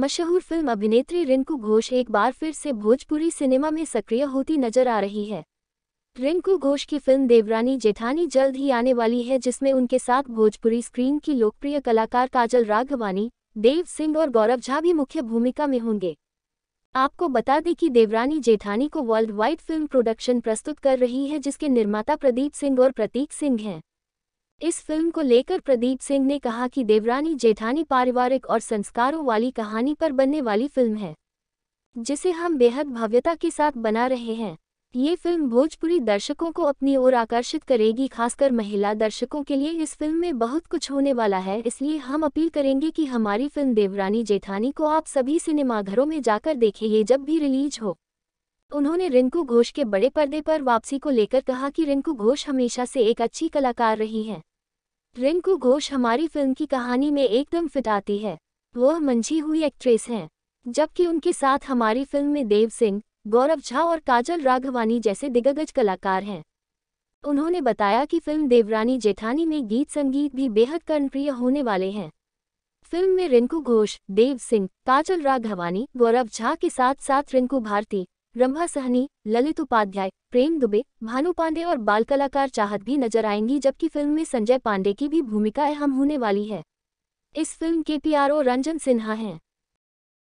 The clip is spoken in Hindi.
मशहूर फिल्म अभिनेत्री रिंकू घोष एक बार फिर से भोजपुरी सिनेमा में सक्रिय होती नजर आ रही है रिंकू घोष की फिल्म देवरानी जेठानी जल्द ही आने वाली है जिसमें उनके साथ भोजपुरी स्क्रीन की लोकप्रिय कलाकार काजल राघवानी देव सिंह और गौरव झा भी मुख्य भूमिका में होंगे आपको बता दें कि देवरानी जेठानी को वर्ल्ड वाइड फिल्म प्रोडक्शन प्रस्तुत कर रही है जिसके निर्माता प्रदीप सिंह और प्रतीक सिंह हैं इस फिल्म को लेकर प्रदीप सिंह ने कहा कि देवरानी जेठानी पारिवारिक और संस्कारों वाली कहानी पर बनने वाली फिल्म है जिसे हम बेहद भव्यता के साथ बना रहे हैं ये फिल्म भोजपुरी दर्शकों को अपनी ओर आकर्षित करेगी खासकर महिला दर्शकों के लिए इस फिल्म में बहुत कुछ होने वाला है इसलिए हम अपील करेंगे कि हमारी फिल्म देवरानी जेठानी को आप सभी सिनेमाघरों में जाकर देखें ये जब भी रिलीज हो उन्होंने रिंकू घोष के बड़े पर्दे पर वापसी को लेकर कहा कि रिंकू घोष हमेशा से एक अच्छी कलाकार रही हैं रिंकू घोष हमारी फिल्म की कहानी में एकदम फिट आती है वह मंझी हुई एक्ट्रेस हैं जबकि उनके साथ हमारी फिल्म में देव सिंह गौरव झा और काजल राघवानी जैसे दिग्गज कलाकार हैं उन्होंने बताया कि फिल्म देवरानी जेठानी में गीत संगीत भी बेहद कर्णप्रिय होने वाले हैं फिल्म में रिंकू घोष देव सिंह काजल राघवानी गौरव झा के साथ साथ रिंकू भारती ब्रह्मा सहनी ललित उपाध्याय प्रेम दुबे भानु पांडे और बाल कलाकार चाहत भी नजर आएंगी जबकि फिल्म में संजय पांडे की भी भूमिका अहम होने वाली है इस फिल्म के पीआरओ रंजन सिन्हा हैं